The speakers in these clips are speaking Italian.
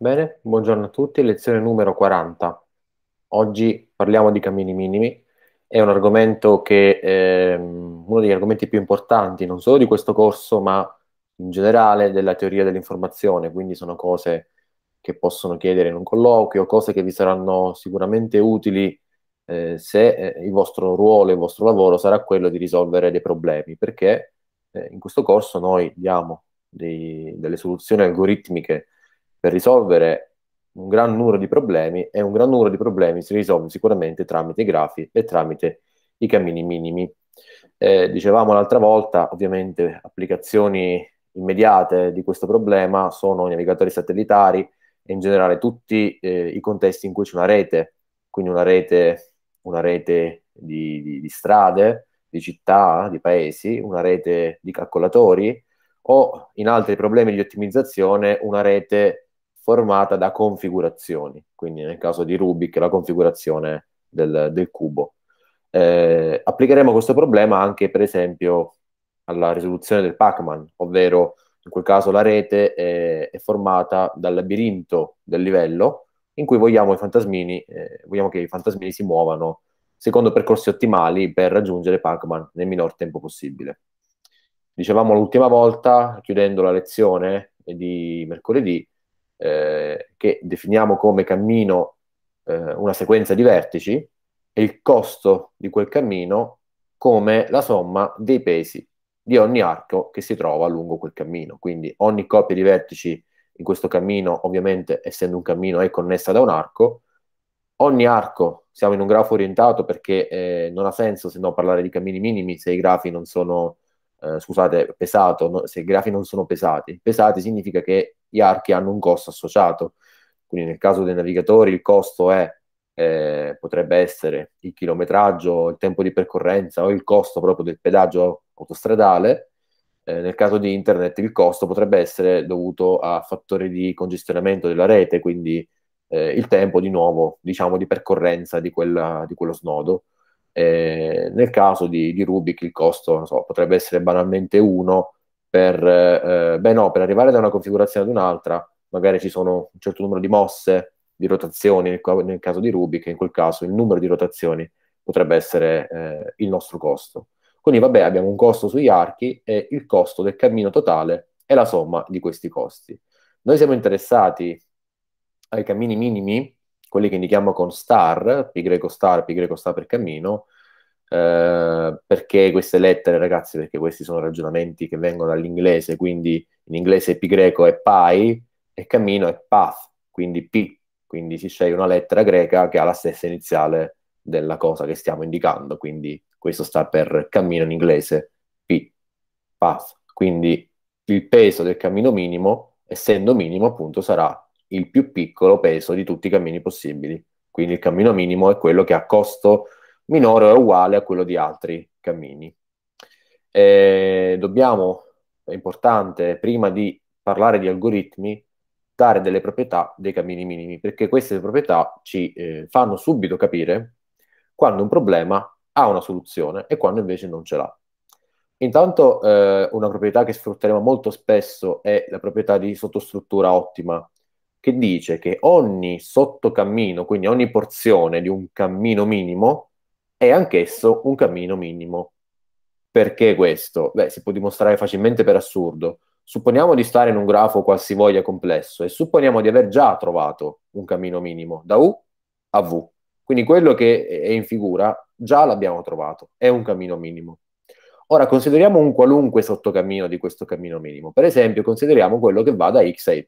Bene, buongiorno a tutti, lezione numero 40. Oggi parliamo di cammini minimi, è un argomento che è ehm, uno degli argomenti più importanti non solo di questo corso, ma in generale della teoria dell'informazione, quindi sono cose che possono chiedere in un colloquio, cose che vi saranno sicuramente utili eh, se eh, il vostro ruolo, il vostro lavoro sarà quello di risolvere dei problemi, perché eh, in questo corso noi diamo dei, delle soluzioni algoritmiche per risolvere un gran numero di problemi e un gran numero di problemi si risolve sicuramente tramite i grafi e tramite i cammini minimi. Eh, dicevamo l'altra volta, ovviamente applicazioni immediate di questo problema sono i navigatori satellitari e in generale tutti eh, i contesti in cui c'è una rete, quindi una rete, una rete di, di, di strade, di città, di paesi, una rete di calcolatori o in altri problemi di ottimizzazione una rete formata da configurazioni, quindi nel caso di Rubik la configurazione del, del cubo. Eh, applicheremo questo problema anche per esempio alla risoluzione del Pac-Man, ovvero in quel caso la rete è, è formata dal labirinto del livello in cui vogliamo, fantasmini, eh, vogliamo che i fantasmini si muovano secondo percorsi ottimali per raggiungere Pac-Man nel minor tempo possibile. Dicevamo l'ultima volta, chiudendo la lezione di mercoledì, eh, che definiamo come cammino eh, una sequenza di vertici e il costo di quel cammino come la somma dei pesi di ogni arco che si trova lungo quel cammino. Quindi ogni coppia di vertici in questo cammino, ovviamente essendo un cammino, è connessa da un arco. Ogni arco, siamo in un grafo orientato perché eh, non ha senso se no parlare di cammini minimi se i grafi non sono, eh, scusate, pesato, no, se i grafi non sono pesati. Pesati significa che gli archi hanno un costo associato. Quindi nel caso dei navigatori il costo è, eh, potrebbe essere il chilometraggio, il tempo di percorrenza o il costo proprio del pedaggio autostradale. Eh, nel caso di internet il costo potrebbe essere dovuto a fattori di congestionamento della rete, quindi eh, il tempo di nuovo diciamo, di percorrenza di, quella, di quello snodo. Eh, nel caso di, di Rubik il costo so, potrebbe essere banalmente 1 per, eh, eh, beh no, per arrivare da una configurazione ad un'altra, magari ci sono un certo numero di mosse, di rotazioni nel, nel caso di Ruby, che in quel caso il numero di rotazioni potrebbe essere eh, il nostro costo. Quindi vabbè, abbiamo un costo sugli archi e il costo del cammino totale è la somma di questi costi. Noi siamo interessati ai cammini minimi, quelli che indichiamo con star, π star, π star per cammino, eh, perché queste lettere, ragazzi? Perché questi sono ragionamenti che vengono dall'inglese, quindi in inglese pi greco è pi e cammino è path, quindi p. Quindi si sceglie una lettera greca che ha la stessa iniziale della cosa che stiamo indicando, quindi questo sta per cammino in inglese, p, path. Quindi il peso del cammino minimo, essendo minimo, appunto, sarà il più piccolo peso di tutti i cammini possibili. Quindi il cammino minimo è quello che ha costo minore o uguale a quello di altri cammini. E dobbiamo, è importante, prima di parlare di algoritmi, dare delle proprietà dei cammini minimi, perché queste proprietà ci eh, fanno subito capire quando un problema ha una soluzione e quando invece non ce l'ha. Intanto eh, una proprietà che sfrutteremo molto spesso è la proprietà di sottostruttura ottima, che dice che ogni sottocammino, quindi ogni porzione di un cammino minimo, è anch'esso un cammino minimo. Perché questo? Beh, si può dimostrare facilmente per assurdo. Supponiamo di stare in un grafo qualsivoglia complesso e supponiamo di aver già trovato un cammino minimo da U a V. Quindi quello che è in figura già l'abbiamo trovato, è un cammino minimo. Ora consideriamo un qualunque sottocammino di questo cammino minimo. Per esempio, consideriamo quello che va da x a y,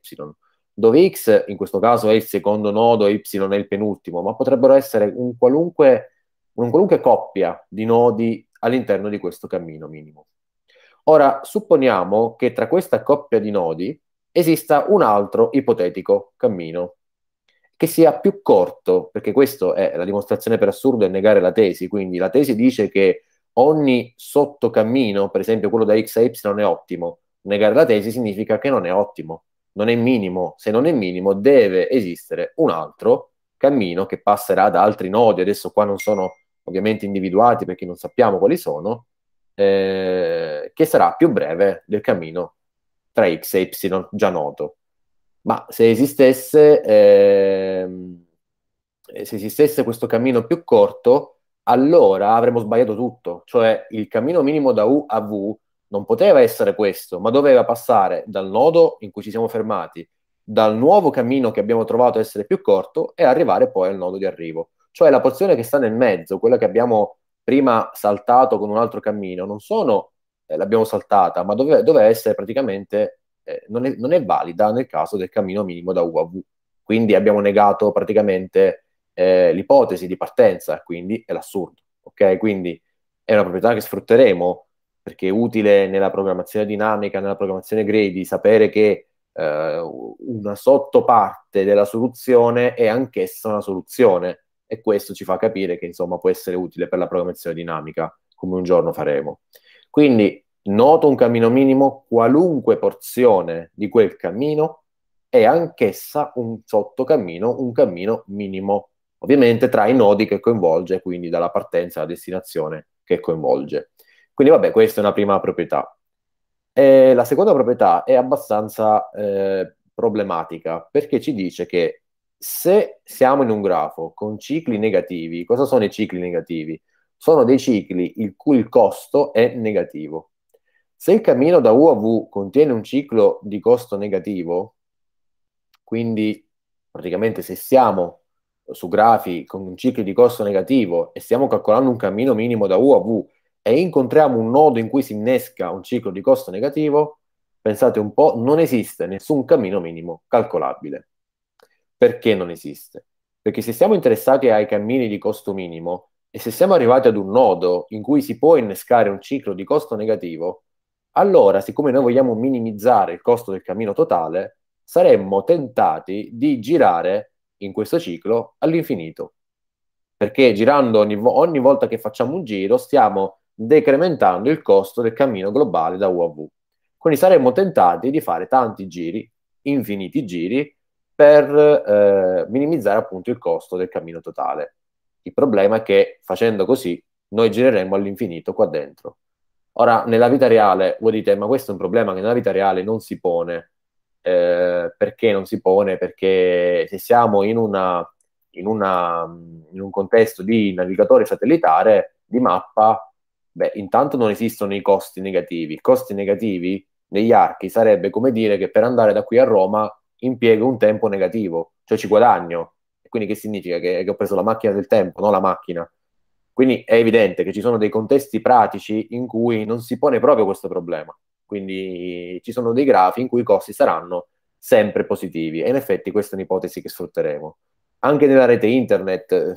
dove x in questo caso è il secondo nodo e y è il penultimo, ma potrebbero essere un qualunque una qualunque coppia di nodi all'interno di questo cammino minimo. Ora, supponiamo che tra questa coppia di nodi esista un altro ipotetico cammino, che sia più corto, perché questa è la dimostrazione per assurdo e negare la tesi, quindi la tesi dice che ogni sottocammino, per esempio quello da x a y, non è ottimo. Negare la tesi significa che non è ottimo, non è minimo. Se non è minimo, deve esistere un altro cammino che passerà da altri nodi, adesso qua non sono ovviamente individuati perché non sappiamo quali sono, eh, che sarà più breve del cammino tra x e y già noto. Ma se esistesse, eh, se esistesse questo cammino più corto, allora avremmo sbagliato tutto, cioè il cammino minimo da U a V non poteva essere questo, ma doveva passare dal nodo in cui ci siamo fermati dal nuovo cammino che abbiamo trovato essere più corto e arrivare poi al nodo di arrivo. Cioè la porzione che sta nel mezzo, quella che abbiamo prima saltato con un altro cammino, non sono eh, l'abbiamo saltata, ma doveva, dove essere praticamente eh, non, è, non, è, valida nel caso del cammino minimo da U a V. Quindi abbiamo negato praticamente eh, l'ipotesi di partenza, quindi è l'assurdo. Okay? Quindi è una proprietà che sfrutteremo perché è utile nella programmazione dinamica, nella programmazione gradi, sapere che eh, una sottoparte della soluzione è anch'essa una soluzione e questo ci fa capire che insomma può essere utile per la programmazione dinamica, come un giorno faremo. Quindi noto un cammino minimo, qualunque porzione di quel cammino è anch'essa un sottocammino, un cammino minimo, ovviamente tra i nodi che coinvolge, quindi dalla partenza alla destinazione che coinvolge. Quindi vabbè, questa è una prima proprietà. E la seconda proprietà è abbastanza eh, problematica perché ci dice che se siamo in un grafo con cicli negativi, cosa sono i cicli negativi? Sono dei cicli il cui il costo è negativo. Se il cammino da U a V contiene un ciclo di costo negativo, quindi praticamente se siamo su grafi con un ciclo di costo negativo e stiamo calcolando un cammino minimo da U a V e incontriamo un nodo in cui si innesca un ciclo di costo negativo, pensate un po', non esiste nessun cammino minimo calcolabile. Perché non esiste? Perché se siamo interessati ai cammini di costo minimo e se siamo arrivati ad un nodo in cui si può innescare un ciclo di costo negativo, allora, siccome noi vogliamo minimizzare il costo del cammino totale, saremmo tentati di girare in questo ciclo all'infinito. Perché girando ogni, ogni volta che facciamo un giro, stiamo decrementando il costo del cammino globale da U a V. Quindi saremmo tentati di fare tanti giri, infiniti giri, per eh, minimizzare appunto il costo del cammino totale. Il problema è che facendo così noi gireremmo all'infinito qua dentro. Ora, nella vita reale, voi dite, ma questo è un problema che nella vita reale non si pone. Eh, perché non si pone? Perché se siamo in, una, in, una, in un contesto di navigatore satellitare, di mappa, Beh, intanto non esistono i costi negativi. I costi negativi negli archi sarebbe come dire che per andare da qui a Roma impiego un tempo negativo, cioè ci guadagno. Quindi che significa? Che, che ho preso la macchina del tempo, non la macchina. Quindi è evidente che ci sono dei contesti pratici in cui non si pone proprio questo problema. Quindi ci sono dei grafi in cui i costi saranno sempre positivi e in effetti questa è un'ipotesi che sfrutteremo. Anche nella rete internet, eh,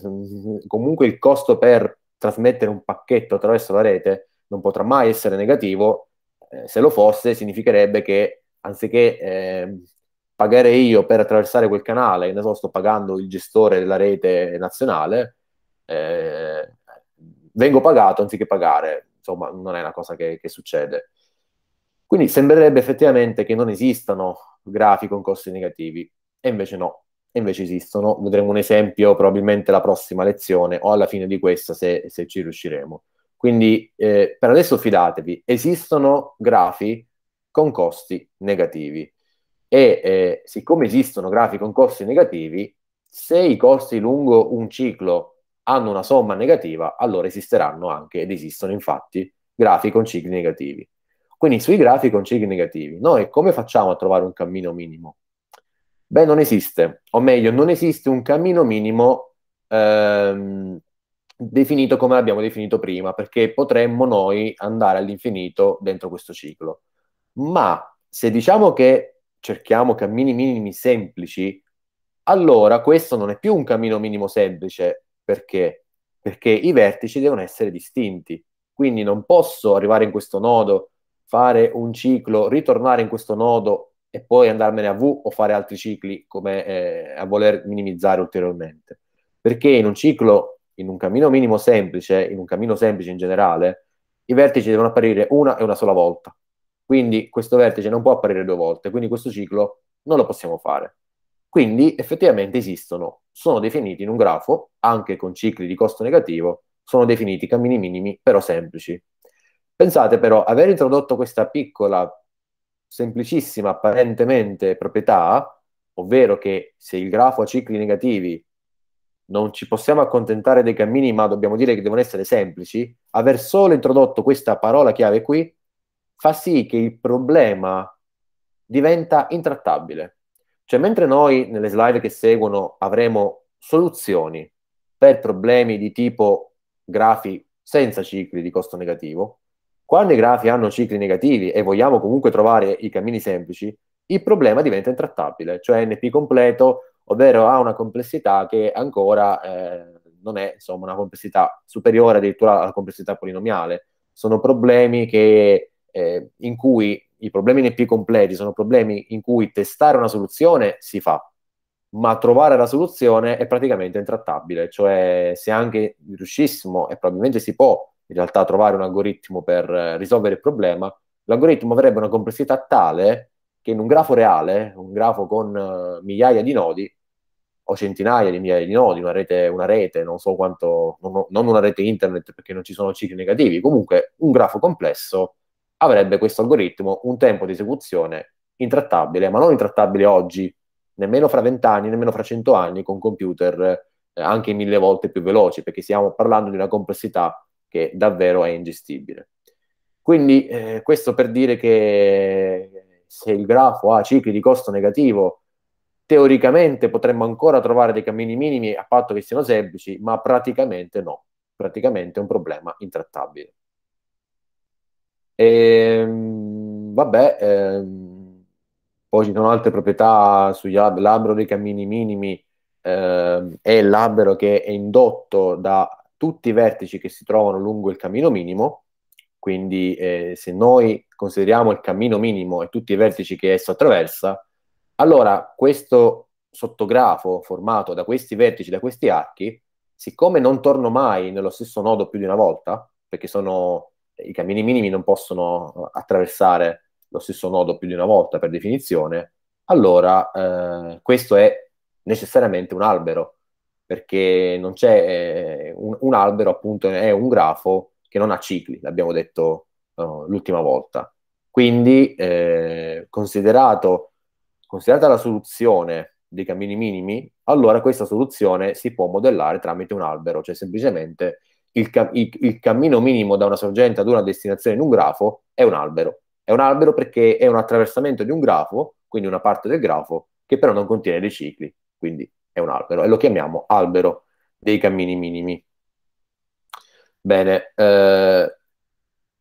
comunque il costo per trasmettere un pacchetto attraverso la rete non potrà mai essere negativo, eh, se lo fosse significherebbe che anziché eh, pagare io per attraversare quel canale, ne so, sto pagando il gestore della rete nazionale, eh, vengo pagato anziché pagare, insomma non è una cosa che, che succede. Quindi sembrerebbe effettivamente che non esistano grafi con costi negativi, e invece no, e invece esistono. Vedremo un esempio probabilmente la prossima lezione o alla fine di questa se, se ci riusciremo. Quindi eh, per adesso fidatevi, esistono grafi con costi negativi e eh, siccome esistono grafi con costi negativi, se i costi lungo un ciclo hanno una somma negativa, allora esisteranno anche ed esistono infatti grafi con cicli negativi. Quindi sui grafi con cicli negativi, noi come facciamo a trovare un cammino minimo? Beh, non esiste, o meglio, non esiste un cammino minimo ehm, definito come l'abbiamo definito prima, perché potremmo noi andare all'infinito dentro questo ciclo. Ma se diciamo che cerchiamo cammini minimi semplici, allora questo non è più un cammino minimo semplice, perché? Perché i vertici devono essere distinti. Quindi non posso arrivare in questo nodo, fare un ciclo, ritornare in questo nodo, e poi andarmene a V o fare altri cicli come eh, a voler minimizzare ulteriormente. Perché in un ciclo, in un cammino minimo semplice, in un cammino semplice in generale, i vertici devono apparire una e una sola volta. Quindi questo vertice non può apparire due volte, quindi questo ciclo non lo possiamo fare. Quindi effettivamente esistono, sono definiti in un grafo, anche con cicli di costo negativo, sono definiti cammini minimi però semplici. Pensate però, aver introdotto questa piccola semplicissima apparentemente proprietà, ovvero che se il grafo ha cicli negativi non ci possiamo accontentare dei cammini, ma dobbiamo dire che devono essere semplici, aver solo introdotto questa parola chiave qui fa sì che il problema diventa intrattabile. Cioè, mentre noi nelle slide che seguono avremo soluzioni per problemi di tipo grafi senza cicli di costo negativo, quando i grafi hanno cicli negativi e vogliamo comunque trovare i cammini semplici, il problema diventa intrattabile, cioè NP completo, ovvero ha una complessità che ancora eh, non è insomma, una complessità superiore addirittura alla complessità polinomiale. Sono problemi che, eh, in cui i problemi NP completi sono problemi in cui testare una soluzione si fa, ma trovare la soluzione è praticamente intrattabile, cioè se anche riuscissimo, e probabilmente si può, in realtà trovare un algoritmo per eh, risolvere il problema, l'algoritmo avrebbe una complessità tale che in un grafo reale, un grafo con eh, migliaia di nodi, o centinaia di migliaia di nodi, una rete, una rete non so quanto, non, non una rete internet perché non ci sono cicli negativi, comunque un grafo complesso avrebbe questo algoritmo un tempo di esecuzione intrattabile, ma non intrattabile oggi, nemmeno fra vent'anni, nemmeno fra cento anni, con computer eh, anche mille volte più veloci, perché stiamo parlando di una complessità che davvero è ingestibile. Quindi eh, questo per dire che se il grafo ha cicli di costo negativo, teoricamente potremmo ancora trovare dei cammini minimi a patto che siano semplici, ma praticamente no, praticamente è un problema intrattabile. E, ehm, vabbè, ehm, poi ci sono altre proprietà sugli sull'albero dei cammini minimi eh, è l'albero che è indotto da tutti i vertici che si trovano lungo il cammino minimo, quindi eh, se noi consideriamo il cammino minimo e tutti i vertici che esso attraversa, allora questo sottografo formato da questi vertici, da questi archi, siccome non torno mai nello stesso nodo più di una volta, perché sono, i cammini minimi non possono eh, attraversare lo stesso nodo più di una volta per definizione, allora eh, questo è necessariamente un albero perché non c'è eh, un, un, albero, appunto, è un grafo che non ha cicli, l'abbiamo detto no, eh, l'ultima volta. Quindi, eh, considerato, considerata la soluzione dei cammini minimi, allora questa soluzione si può modellare tramite un albero, cioè semplicemente il, cam- il, il cammino minimo da una sorgente ad una destinazione in un grafo è un albero. È un albero perché è un attraversamento di un grafo, quindi una parte del grafo, che però non contiene dei cicli. Quindi è un albero e lo chiamiamo albero dei cammini minimi. Bene, eh,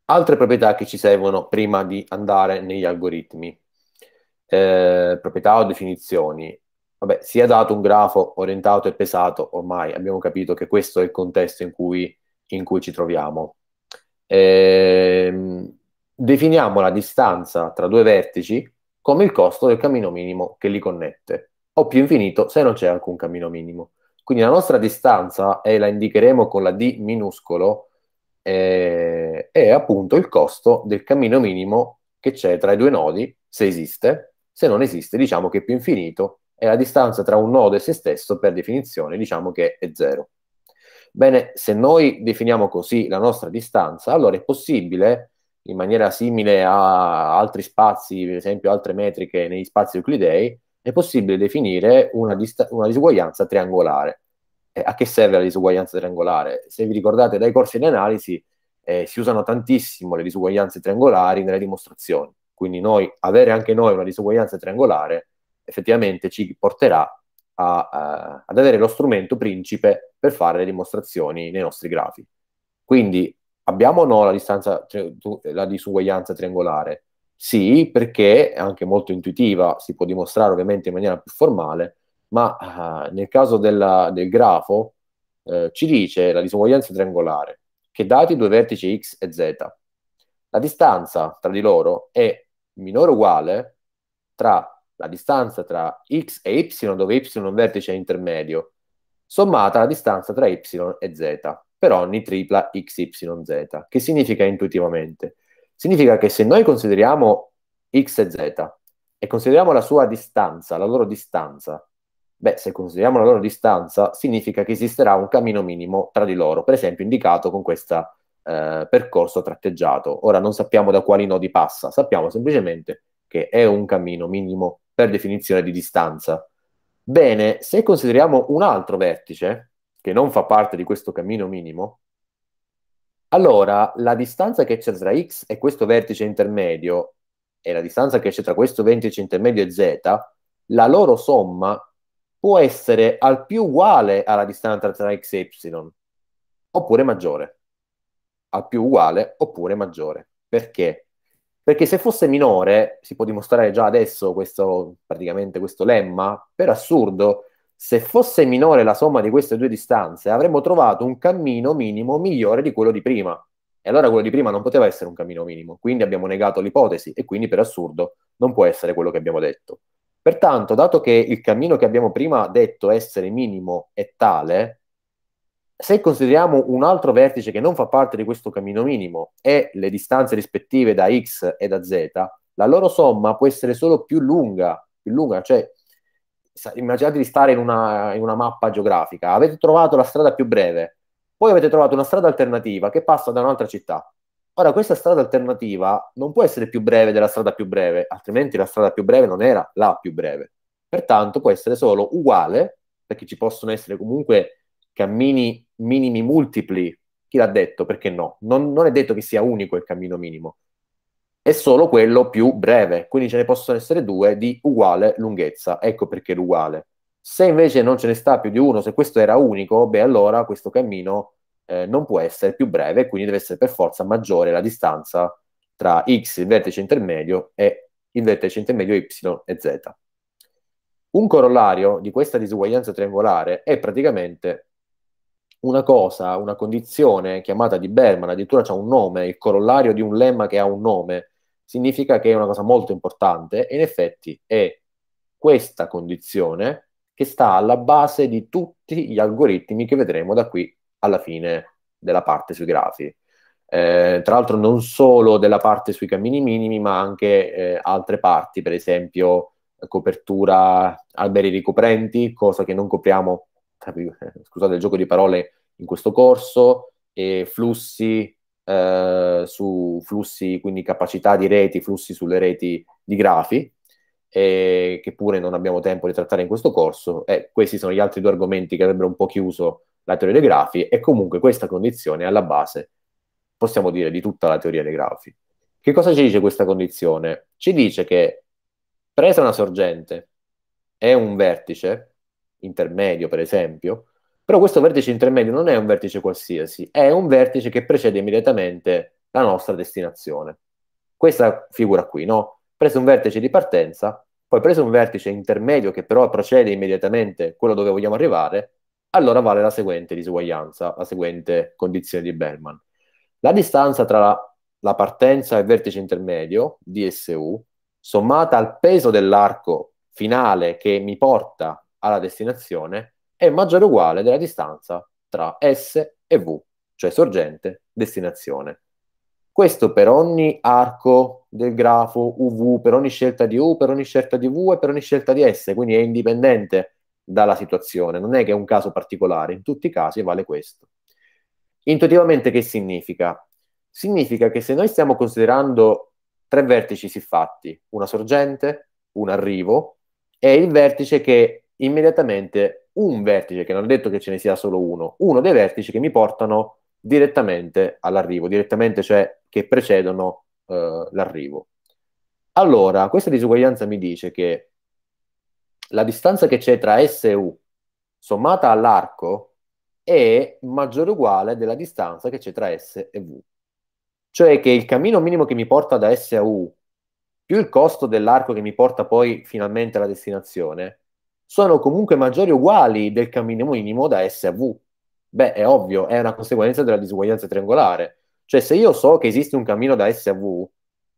altre proprietà che ci servono prima di andare negli algoritmi, eh, proprietà o definizioni. Vabbè, si è dato un grafo orientato e pesato, ormai abbiamo capito che questo è il contesto in cui, in cui ci troviamo. Eh, definiamo la distanza tra due vertici come il costo del cammino minimo che li connette o più infinito se non c'è alcun cammino minimo. Quindi la nostra distanza, e la indicheremo con la D minuscolo, eh, è appunto il costo del cammino minimo che c'è tra i due nodi, se esiste. Se non esiste, diciamo che è più infinito e la distanza tra un nodo e se stesso, per definizione, diciamo che è zero. Bene, se noi definiamo così la nostra distanza, allora è possibile, in maniera simile a altri spazi, per esempio altre metriche negli spazi euclidei, è possibile definire una, dist- una disuguaglianza triangolare. Eh, a che serve la disuguaglianza triangolare? Se vi ricordate dai corsi di analisi eh, si usano tantissimo le disuguaglianze triangolari nelle dimostrazioni, quindi noi, avere anche noi una disuguaglianza triangolare effettivamente ci porterà a, a, ad avere lo strumento principe per fare le dimostrazioni nei nostri grafi. Quindi abbiamo o no la, distanza, cioè, la disuguaglianza triangolare? Sì, perché è anche molto intuitiva, si può dimostrare ovviamente in maniera più formale, ma uh, nel caso della, del grafo uh, ci dice la disuguaglianza triangolare che dati due vertici x e z, la distanza tra di loro è minore o uguale tra la distanza tra x e y, dove y è un vertice intermedio, sommata alla distanza tra y e z per ogni tripla xyz, che significa intuitivamente Significa che se noi consideriamo x e z e consideriamo la sua distanza, la loro distanza, beh, se consideriamo la loro distanza, significa che esisterà un cammino minimo tra di loro, per esempio indicato con questo eh, percorso tratteggiato. Ora non sappiamo da quali nodi passa, sappiamo semplicemente che è un cammino minimo per definizione di distanza. Bene, se consideriamo un altro vertice, che non fa parte di questo cammino minimo, allora, la distanza che c'è tra X e questo vertice intermedio e la distanza che c'è tra questo vertice intermedio e Z, la loro somma può essere al più uguale alla distanza tra X e Y, oppure maggiore. Al più uguale oppure maggiore. Perché? Perché se fosse minore, si può dimostrare già adesso questo, praticamente questo lemma, per assurdo, se fosse minore la somma di queste due distanze, avremmo trovato un cammino minimo migliore di quello di prima. E allora quello di prima non poteva essere un cammino minimo, quindi abbiamo negato l'ipotesi e quindi per assurdo non può essere quello che abbiamo detto. Pertanto, dato che il cammino che abbiamo prima detto essere minimo è tale, se consideriamo un altro vertice che non fa parte di questo cammino minimo e le distanze rispettive da x e da z, la loro somma può essere solo più lunga, più lunga, cioè immaginate di stare in una, in una mappa geografica, avete trovato la strada più breve, poi avete trovato una strada alternativa che passa da un'altra città. Ora, questa strada alternativa non può essere più breve della strada più breve, altrimenti la strada più breve non era la più breve. Pertanto può essere solo uguale, perché ci possono essere comunque cammini minimi multipli. Chi l'ha detto? Perché no? Non, non è detto che sia unico il cammino minimo è solo quello più breve, quindi ce ne possono essere due di uguale lunghezza, ecco perché l'uguale. Se invece non ce ne sta più di uno, se questo era unico, beh allora questo cammino eh, non può essere più breve, quindi deve essere per forza maggiore la distanza tra x, il vertice intermedio, e il vertice intermedio y e z. Un corollario di questa disuguaglianza triangolare è praticamente una cosa, una condizione chiamata di Berman, addirittura c'è un nome, il corollario di un lemma che ha un nome, significa che è una cosa molto importante e in effetti è questa condizione che sta alla base di tutti gli algoritmi che vedremo da qui alla fine della parte sui grafi. Eh, tra l'altro non solo della parte sui cammini minimi, ma anche eh, altre parti, per esempio copertura alberi ricoprenti, cosa che non copriamo, scusate il gioco di parole, in questo corso, e flussi eh, su flussi, quindi capacità di reti, flussi sulle reti di grafi, eh, che pure non abbiamo tempo di trattare in questo corso. E questi sono gli altri due argomenti che avrebbero un po' chiuso la teoria dei grafi e comunque questa condizione è alla base, possiamo dire, di tutta la teoria dei grafi. Che cosa ci dice questa condizione? Ci dice che presa una sorgente e un vertice, intermedio per esempio, però questo vertice intermedio non è un vertice qualsiasi, è un vertice che precede immediatamente la nostra destinazione. Questa figura qui, no? Preso un vertice di partenza, poi preso un vertice intermedio che però procede immediatamente quello dove vogliamo arrivare, allora vale la seguente disuguaglianza, la seguente condizione di Bellman. La distanza tra la, la partenza e il vertice intermedio, DSU, sommata al peso dell'arco finale che mi porta alla destinazione, è maggiore o uguale della distanza tra S e V, cioè sorgente, destinazione. Questo per ogni arco del grafo UV, per ogni scelta di U, per ogni scelta di V e per ogni scelta di S, quindi è indipendente dalla situazione, non è che è un caso particolare, in tutti i casi vale questo. Intuitivamente che significa? Significa che se noi stiamo considerando tre vertici siffatti, una sorgente, un arrivo, è il vertice che immediatamente un vertice, che non ho detto che ce ne sia solo uno, uno dei vertici che mi portano direttamente all'arrivo, direttamente cioè che precedono eh, l'arrivo. Allora, questa disuguaglianza mi dice che la distanza che c'è tra S e U sommata all'arco è maggiore o uguale della distanza che c'è tra S e V. Cioè che il cammino minimo che mi porta da S a U più il costo dell'arco che mi porta poi finalmente alla destinazione sono comunque maggiori o uguali del cammino minimo da S a V. Beh, è ovvio, è una conseguenza della disuguaglianza triangolare. Cioè, se io so che esiste un cammino da S a V,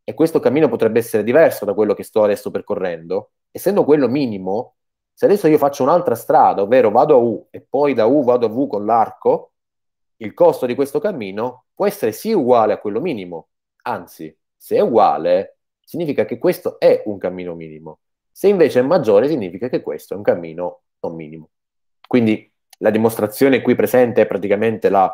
e questo cammino potrebbe essere diverso da quello che sto adesso percorrendo, essendo quello minimo, se adesso io faccio un'altra strada, ovvero vado a U e poi da U vado a V con l'arco, il costo di questo cammino può essere sì uguale a quello minimo, anzi, se è uguale, significa che questo è un cammino minimo. Se invece è maggiore significa che questo è un cammino non minimo. Quindi la dimostrazione qui presente è praticamente la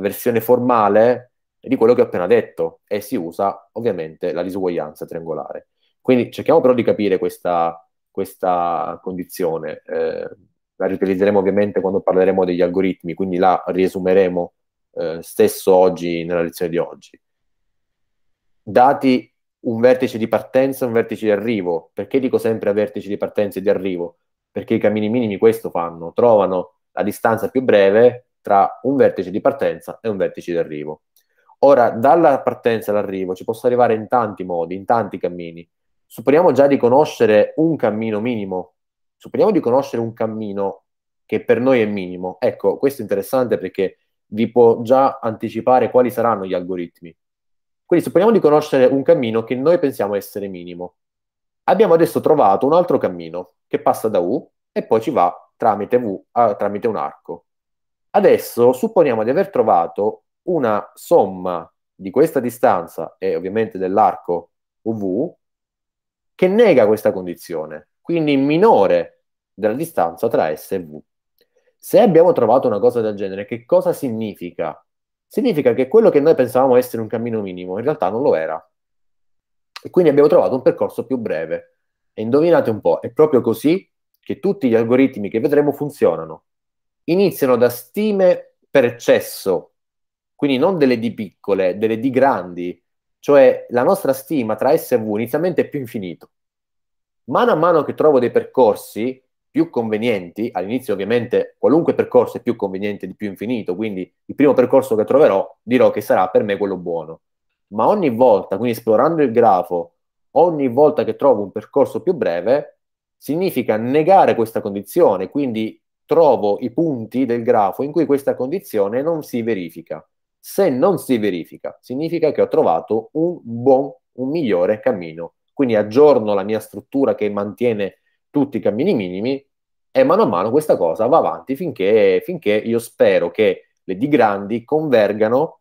versione formale di quello che ho appena detto e si usa ovviamente la disuguaglianza triangolare. Quindi cerchiamo però di capire questa, questa condizione. Eh, la riutilizzeremo ovviamente quando parleremo degli algoritmi, quindi la riesumeremo eh, stesso oggi nella lezione di oggi. Dati un vertice di partenza e un vertice di arrivo. Perché dico sempre vertice di partenza e di arrivo? Perché i cammini minimi questo fanno, trovano la distanza più breve tra un vertice di partenza e un vertice di arrivo. Ora, dalla partenza all'arrivo ci posso arrivare in tanti modi, in tanti cammini. Supponiamo già di conoscere un cammino minimo, supponiamo di conoscere un cammino che per noi è minimo. Ecco, questo è interessante perché vi può già anticipare quali saranno gli algoritmi. Quindi supponiamo di conoscere un cammino che noi pensiamo essere minimo. Abbiamo adesso trovato un altro cammino che passa da U e poi ci va tramite, v, ah, tramite un arco. Adesso supponiamo di aver trovato una somma di questa distanza e ovviamente dell'arco UV che nega questa condizione, quindi minore della distanza tra S e V. Se abbiamo trovato una cosa del genere, che cosa significa significa che quello che noi pensavamo essere un cammino minimo in realtà non lo era. E quindi abbiamo trovato un percorso più breve. E indovinate un po', è proprio così che tutti gli algoritmi che vedremo funzionano. Iniziano da stime per eccesso, quindi non delle D piccole, delle D grandi, cioè la nostra stima tra S e V inizialmente è più infinito. Mano a mano che trovo dei percorsi più convenienti, all'inizio ovviamente qualunque percorso è più conveniente di più infinito, quindi il primo percorso che troverò dirò che sarà per me quello buono. Ma ogni volta, quindi esplorando il grafo, ogni volta che trovo un percorso più breve, significa negare questa condizione, quindi trovo i punti del grafo in cui questa condizione non si verifica. Se non si verifica, significa che ho trovato un buon, un migliore cammino. Quindi aggiorno la mia struttura che mantiene tutti i cammini minimi e mano a mano questa cosa va avanti finché, finché io spero che le D grandi convergano,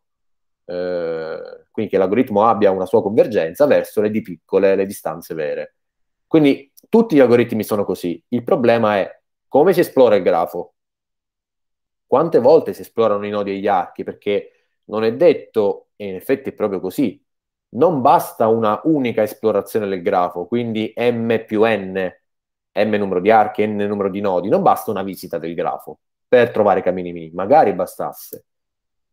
eh, quindi che l'algoritmo abbia una sua convergenza verso le D piccole, le distanze vere. Quindi tutti gli algoritmi sono così. Il problema è come si esplora il grafo, quante volte si esplorano i nodi e gli archi, perché non è detto, e in effetti è proprio così, non basta una unica esplorazione del grafo, quindi m più n m numero di archi, n numero di nodi, non basta una visita del grafo per trovare cammini minimi, magari bastasse.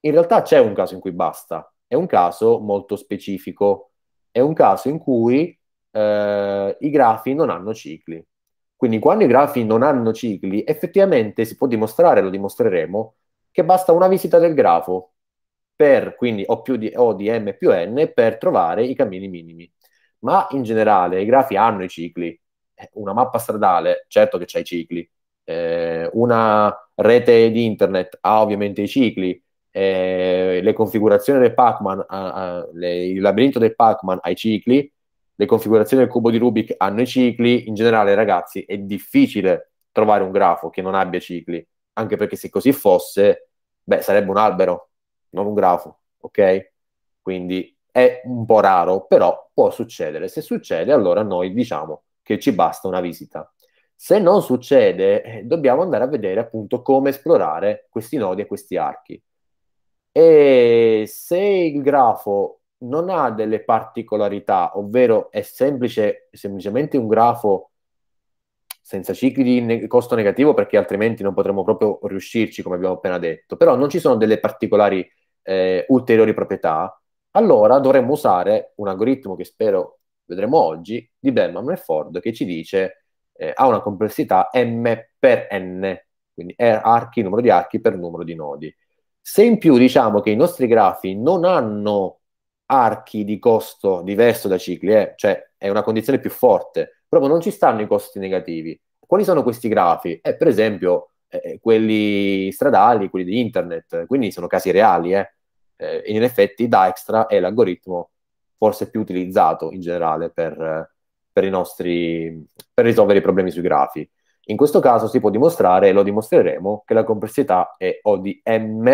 In realtà c'è un caso in cui basta, è un caso molto specifico, è un caso in cui eh, i grafi non hanno cicli. Quindi quando i grafi non hanno cicli, effettivamente si può dimostrare, lo dimostreremo, che basta una visita del grafo per, quindi o, di, o di m più n per trovare i cammini minimi. Ma in generale i grafi hanno i cicli, una mappa stradale, certo che c'ha i cicli, eh, una rete di internet ha ovviamente i cicli, eh, le configurazioni del Pac-Man, ha, ha, le, il labirinto del Pac-Man ha i cicli, le configurazioni del cubo di Rubik hanno i cicli, in generale ragazzi è difficile trovare un grafo che non abbia cicli, anche perché se così fosse, beh, sarebbe un albero, non un grafo, ok? Quindi è un po' raro, però può succedere. Se succede, allora noi diciamo che ci basta una visita. Se non succede, eh, dobbiamo andare a vedere appunto come esplorare questi nodi e questi archi. E se il grafo non ha delle particolarità, ovvero è semplice, semplicemente un grafo senza cicli di ne- costo negativo perché altrimenti non potremmo proprio riuscirci, come abbiamo appena detto, però non ci sono delle particolari eh, ulteriori proprietà, allora dovremmo usare un algoritmo che spero vedremo oggi, di Bellman e Ford che ci dice eh, ha una complessità m per n, quindi archi, numero di archi per numero di nodi. Se in più diciamo che i nostri grafi non hanno archi di costo diverso da cicli, eh, cioè è una condizione più forte, proprio non ci stanno i costi negativi. Quali sono questi grafi? Eh, per esempio eh, eh quelli stradali, quelli di internet, quindi sono casi reali. Eh. Eh, in effetti Dijkstra è l'algoritmo forse più utilizzato in generale per, per, nostri, per risolvere i problemi sui grafi. In questo caso si può dimostrare, e lo dimostreremo, che la complessità è O di m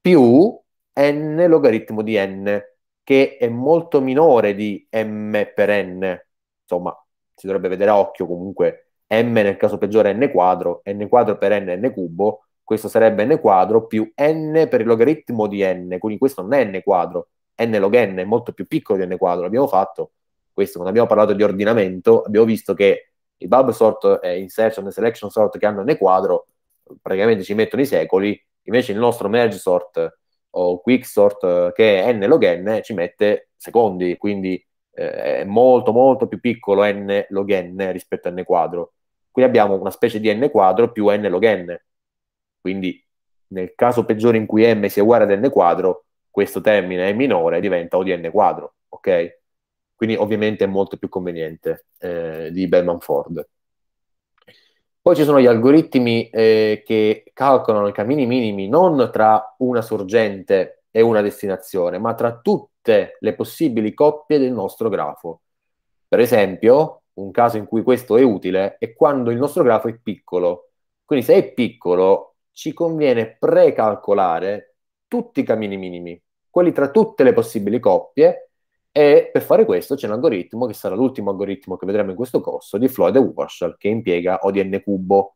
più n logaritmo di n, che è molto minore di m per n. Insomma, si dovrebbe vedere a occhio comunque m nel caso peggiore n quadro, n quadro per n, n cubo, questo sarebbe n quadro più n per il logaritmo di n, quindi questo non è n quadro, n log n è molto più piccolo di n quadro, l'abbiamo fatto, questo quando abbiamo parlato di ordinamento, abbiamo visto che i bulb sort e insertion e selection sort che hanno n quadro praticamente ci mettono i secoli, invece il nostro merge sort o quick sort eh, che è n log n eh, ci mette secondi, quindi eh, è molto molto più piccolo n log n rispetto a n quadro. Qui abbiamo una specie di n quadro più n log n. Quindi nel caso peggiore in cui m sia uguale ad n quadro, questo termine è minore diventa ODN quadro, ok? Quindi ovviamente è molto più conveniente eh, di Bellman Ford. Poi ci sono gli algoritmi eh, che calcolano i cammini minimi non tra una sorgente e una destinazione, ma tra tutte le possibili coppie del nostro grafo. Per esempio, un caso in cui questo è utile è quando il nostro grafo è piccolo. Quindi se è piccolo, ci conviene precalcolare tutti i cammini minimi, quelli tra tutte le possibili coppie e per fare questo c'è un algoritmo che sarà l'ultimo algoritmo che vedremo in questo corso di Floyd e Warshall che impiega ODN cubo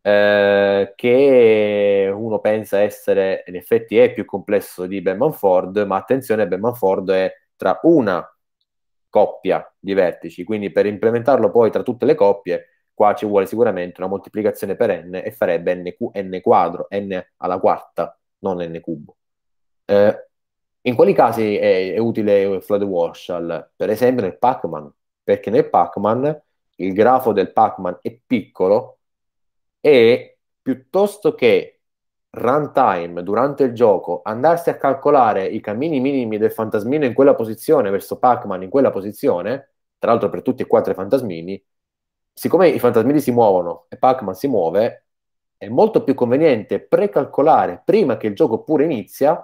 eh, che uno pensa essere in effetti è più complesso di Benman Ford ma attenzione Benman Ford è tra una coppia di vertici quindi per implementarlo poi tra tutte le coppie qua ci vuole sicuramente una moltiplicazione per n e farebbe n, Q, n quadro n alla quarta non n cubo. Eh, in quali casi è, è utile Flood Warshall? Per esempio nel Pac-Man, perché nel Pac-Man il grafo del Pac-Man è piccolo e piuttosto che runtime durante il gioco andarsi a calcolare i cammini minimi del fantasmino in quella posizione verso Pac-Man in quella posizione, tra l'altro per tutti e quattro i fantasmini, siccome i fantasmini si muovono e Pac-Man si muove, è molto più conveniente precalcolare prima che il gioco pure inizia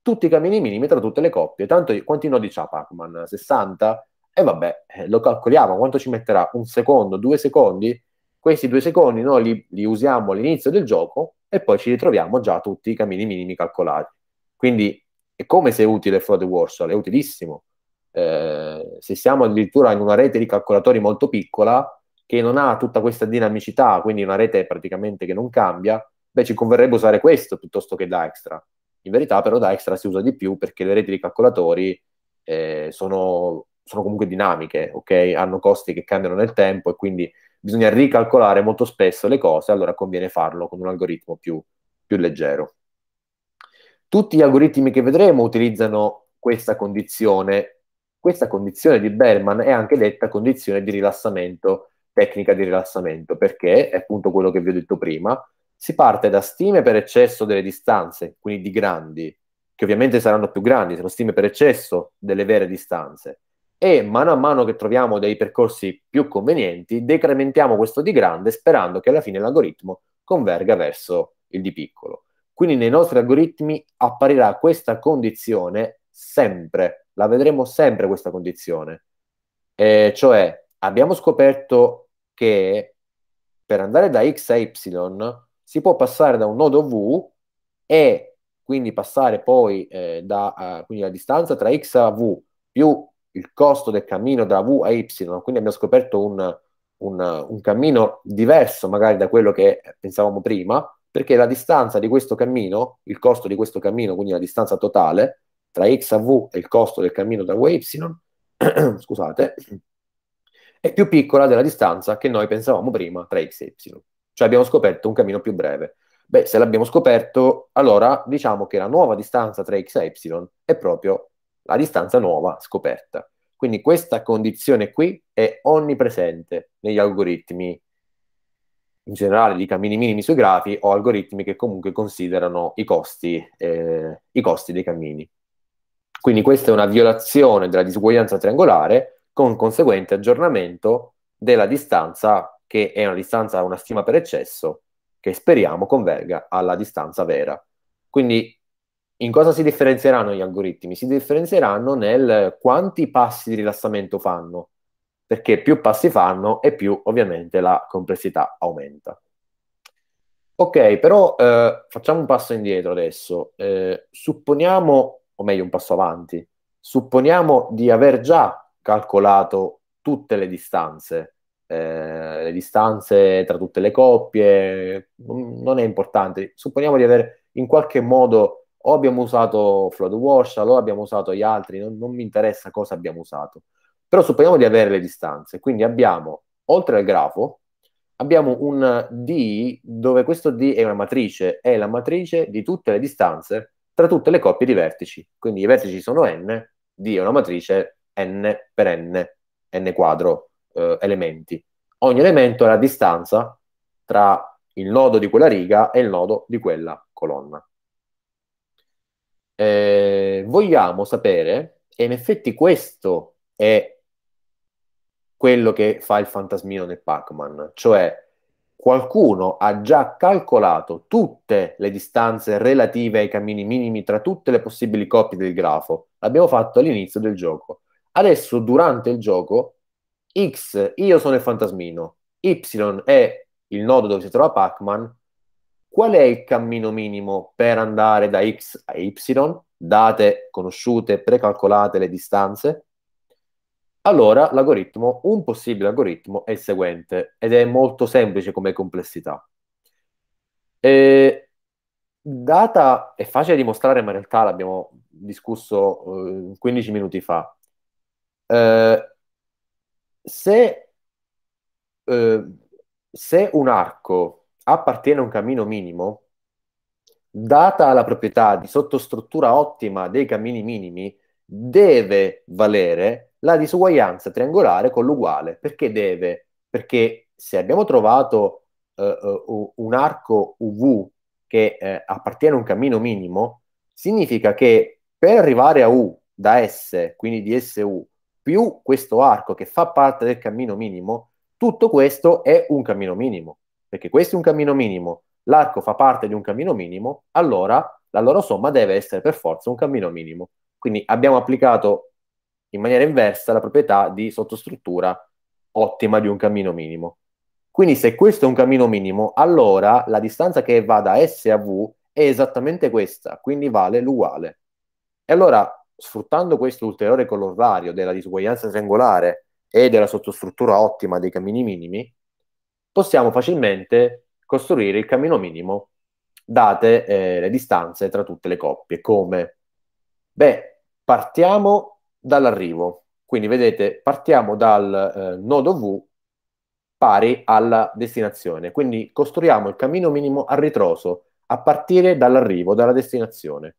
tutti i cammini minimi tra tutte le coppie. Tanto quanti nodi c'ha Pac-Man? 60? E vabbè, eh, lo calcoliamo, quanto ci metterà? Un secondo, due secondi? Questi due secondi no, li, li usiamo all'inizio del gioco e poi ci ritroviamo già tutti i cammini minimi calcolati. Quindi è come se è utile Flood Warsaw, è utilissimo. Eh, se siamo addirittura in una rete di calcolatori molto piccola, che non ha tutta questa dinamicità, quindi una rete praticamente che non cambia, beh, ci converrebbe usare questo piuttosto che Dijkstra. In verità, però, Dijkstra si usa di più perché le reti di calcolatori eh, sono, sono, comunque dinamiche, okay? Hanno costi che cambiano nel tempo e quindi bisogna ricalcolare molto spesso le cose, allora conviene farlo con un algoritmo più, più leggero. Tutti gli algoritmi che vedremo utilizzano questa condizione. Questa condizione di Bellman è anche detta condizione di rilassamento tecnica di rilassamento, perché è appunto quello che vi ho detto prima, si parte da stime per eccesso delle distanze, quindi di grandi, che ovviamente saranno più grandi, sono stime per eccesso delle vere distanze, e mano a mano che troviamo dei percorsi più convenienti, decrementiamo questo di grande sperando che alla fine l'algoritmo converga verso il di piccolo. Quindi nei nostri algoritmi apparirà questa condizione sempre, la vedremo sempre questa condizione, eh, cioè abbiamo scoperto che per andare da x a y si può passare da un nodo v e quindi passare poi eh, da eh, quindi la distanza tra x a v più il costo del cammino da v a y, quindi abbiamo scoperto un, un, un cammino diverso magari da quello che pensavamo prima, perché la distanza di questo cammino, il costo di questo cammino, quindi la distanza totale tra x a v e il costo del cammino da v a y, scusate, è più piccola della distanza che noi pensavamo prima tra x e y. Cioè abbiamo scoperto un cammino più breve. Beh, se l'abbiamo scoperto, allora diciamo che la nuova distanza tra x e y è proprio la distanza nuova scoperta. Quindi questa condizione qui è onnipresente negli algoritmi in generale di cammini minimi sui grafi o algoritmi che comunque considerano i costi, eh, i costi dei cammini. Quindi questa è una violazione della disuguaglianza triangolare con conseguente aggiornamento della distanza, che è una distanza, una stima per eccesso, che speriamo converga alla distanza vera. Quindi in cosa si differenzieranno gli algoritmi? Si differenzieranno nel quanti passi di rilassamento fanno, perché più passi fanno e più ovviamente la complessità aumenta. Ok, però eh, facciamo un passo indietro adesso. Eh, supponiamo, o meglio un passo avanti, supponiamo di aver già calcolato tutte le distanze, eh, le distanze tra tutte le coppie, non è importante. Supponiamo di aver in qualche modo o abbiamo usato Flood Warsha o abbiamo usato gli altri, non, non mi interessa cosa abbiamo usato. Però supponiamo di avere le distanze, quindi abbiamo, oltre al grafo, abbiamo un D dove questo D è una matrice, è la matrice di tutte le distanze tra tutte le coppie di vertici. Quindi i vertici sono n, D è una matrice n per n, n quadro eh, elementi. Ogni elemento è la distanza tra il nodo di quella riga e il nodo di quella colonna. Eh, vogliamo sapere, e in effetti questo è quello che fa il fantasmino nel Pac-Man, cioè qualcuno ha già calcolato tutte le distanze relative ai cammini minimi tra tutte le possibili coppie del grafo. L'abbiamo fatto all'inizio del gioco. Adesso durante il gioco, X, io sono il fantasmino, Y è il nodo dove si trova Pac-Man, qual è il cammino minimo per andare da X a Y, date conosciute, precalcolate le distanze? Allora, l'algoritmo, un possibile algoritmo è il seguente, ed è molto semplice come complessità. E data, è facile dimostrare, ma in realtà l'abbiamo discusso eh, 15 minuti fa. Eh, se, eh, se un arco appartiene a un cammino minimo, data la proprietà di sottostruttura ottima dei cammini minimi, deve valere la disuguaglianza triangolare con l'uguale. Perché deve? Perché se abbiamo trovato eh, eh un arco UV che eh, appartiene a un cammino minimo, significa che per arrivare a U da S, quindi di SU, più questo arco che fa parte del cammino minimo, tutto questo è un cammino minimo, perché questo è un cammino minimo, l'arco fa parte di un cammino minimo, allora la loro somma deve essere per forza un cammino minimo. Quindi abbiamo applicato in maniera inversa la proprietà di sottostruttura ottima di un cammino minimo. Quindi se questo è un cammino minimo, allora la distanza che va da S a V è esattamente questa, quindi vale l'uguale. E allora sfruttando questo ulteriore color vario della disuguaglianza triangolare e della sottostruttura ottima dei cammini minimi, possiamo facilmente costruire il cammino minimo date eh, le distanze tra tutte le coppie. Come? Beh, partiamo dall'arrivo. Quindi vedete, partiamo dal eh, nodo V pari alla destinazione. Quindi costruiamo il cammino minimo a ritroso, a partire dall'arrivo, dalla destinazione.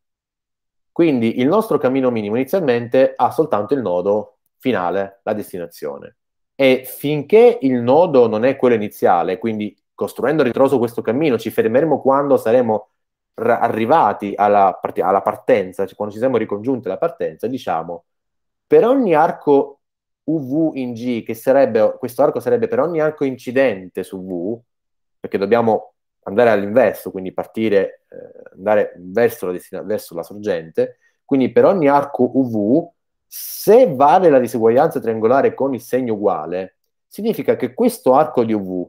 Quindi il nostro cammino minimo inizialmente ha soltanto il nodo finale, la destinazione. E finché il nodo non è quello iniziale, quindi costruendo ritroso questo cammino, ci fermeremo quando saremo r- arrivati alla, part- alla partenza, cioè quando ci siamo ricongiunti alla partenza, diciamo, per ogni arco UV in G, che sarebbe, questo arco sarebbe per ogni arco incidente su V, perché dobbiamo andare all'inverso, quindi partire, eh, andare verso la, destina- verso la sorgente. Quindi per ogni arco UV, se vale la diseguaglianza triangolare con il segno uguale, significa che questo arco di UV,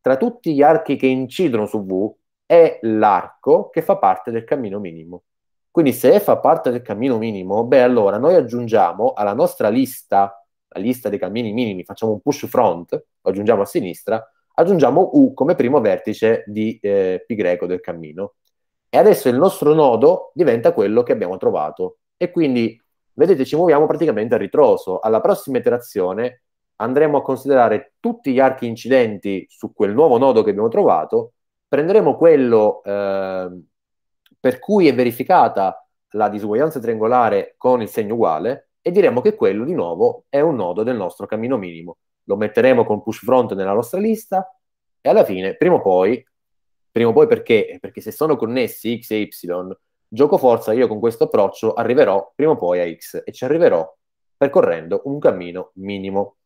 tra tutti gli archi che incidono su V, è l'arco che fa parte del cammino minimo. Quindi se fa parte del cammino minimo, beh allora noi aggiungiamo alla nostra lista, la lista dei cammini minimi, facciamo un push front, lo aggiungiamo a sinistra, aggiungiamo U come primo vertice di eh, π del cammino. E adesso il nostro nodo diventa quello che abbiamo trovato. E quindi, vedete, ci muoviamo praticamente a ritroso. Alla prossima iterazione andremo a considerare tutti gli archi incidenti su quel nuovo nodo che abbiamo trovato, prenderemo quello eh, per cui è verificata la disuguaglianza triangolare con il segno uguale e diremo che quello di nuovo è un nodo del nostro cammino minimo lo metteremo con push front nella nostra lista e alla fine, prima o poi, prima o poi perché? Perché se sono connessi X e Y, gioco forza io con questo approccio arriverò prima o poi a X e ci arriverò percorrendo un cammino minimo.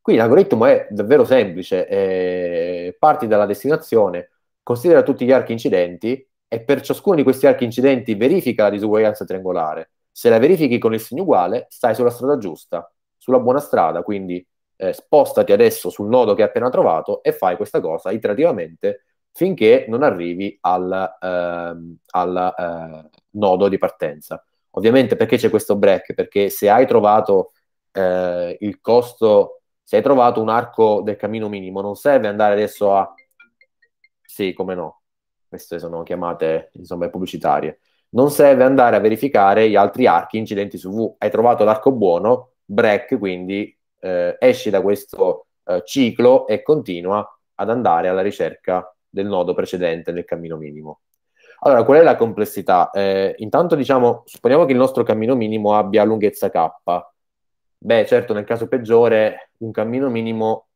Qui l'algoritmo è davvero semplice, eh, parti dalla destinazione, considera tutti gli archi incidenti e per ciascuno di questi archi incidenti verifica la disuguaglianza triangolare. Se la verifichi con il segno uguale, stai sulla strada giusta, sulla buona strada, quindi eh, spostati adesso sul nodo che hai appena trovato e fai questa cosa iterativamente finché non arrivi al, ehm, al eh, nodo di partenza. Ovviamente perché c'è questo break? Perché se hai trovato eh, il costo, se hai trovato un arco del cammino minimo, non serve andare adesso a... Sì, come no, queste sono chiamate insomma pubblicitarie. Non serve andare a verificare gli altri archi incidenti su V. Hai trovato l'arco buono, break, quindi eh, esce da questo eh, ciclo e continua ad andare alla ricerca del nodo precedente nel cammino minimo. Allora, qual è la complessità? Eh, intanto, diciamo, supponiamo che il nostro cammino minimo abbia lunghezza k. Beh, certo, nel caso peggiore, un cammino minimo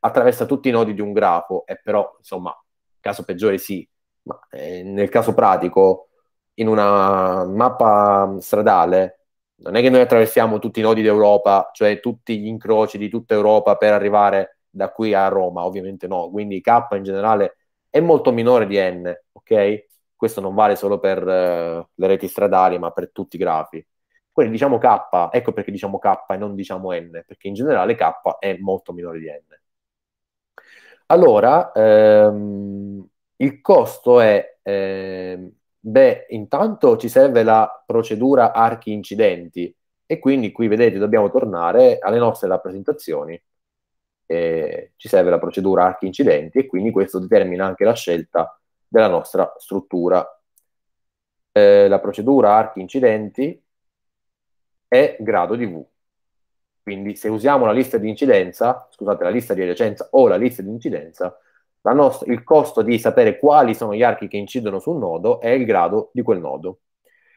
attraversa tutti i nodi di un grafo, e eh, però, insomma, caso peggiore sì, ma eh, nel caso pratico, in una mappa stradale, non è che noi attraversiamo tutti i nodi d'Europa, cioè tutti gli incroci di tutta Europa per arrivare da qui a Roma, ovviamente no, quindi K in generale è molto minore di N, ok? Questo non vale solo per eh, le reti stradali, ma per tutti i grafi. Quindi diciamo K, ecco perché diciamo K e non diciamo N, perché in generale K è molto minore di N. Allora, ehm, il costo è ehm, Beh, intanto ci serve la procedura archi incidenti e quindi qui vedete dobbiamo tornare alle nostre rappresentazioni. Eh, ci serve la procedura archi incidenti e quindi questo determina anche la scelta della nostra struttura. Eh, la procedura archi incidenti è grado di V. Quindi se usiamo la lista di incidenza, scusate, la lista di adiacenza o la lista di incidenza, nostra, il costo di sapere quali sono gli archi che incidono sul nodo è il grado di quel nodo.